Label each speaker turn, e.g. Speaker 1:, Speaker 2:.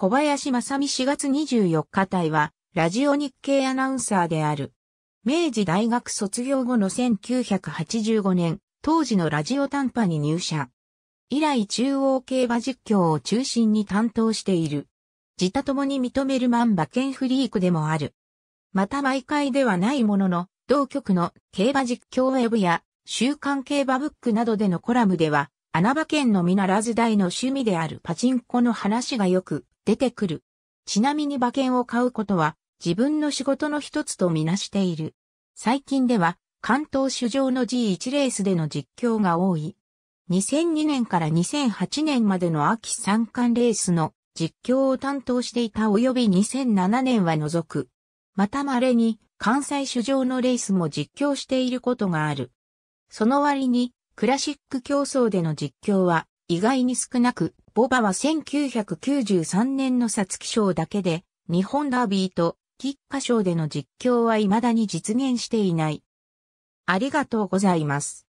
Speaker 1: 小林正美4月24日隊は、ラジオ日経アナウンサーである。明治大学卒業後の1985年、当時のラジオ短波に入社。以来中央競馬実況を中心に担当している。自他ともに認める万馬券フリークでもある。また毎回ではないものの、同局の競馬実況ウェブや週刊競馬ブックなどでのコラムでは、穴場県のみならず大の趣味であるパチンコの話がよく出てくる。ちなみに馬券を買うことは自分の仕事の一つとみなしている。最近では関東主場の G1 レースでの実況が多い。2002年から2008年までの秋三冠レースの実況を担当していた及び2007年は除く。また稀に関西主場のレースも実況していることがある。その割にクラシック競争での実況は意外に少なく、ボバは1993年のサツキ賞だけで、日本ダービーと喫下賞での実況は未だに実現していない。ありがとうございます。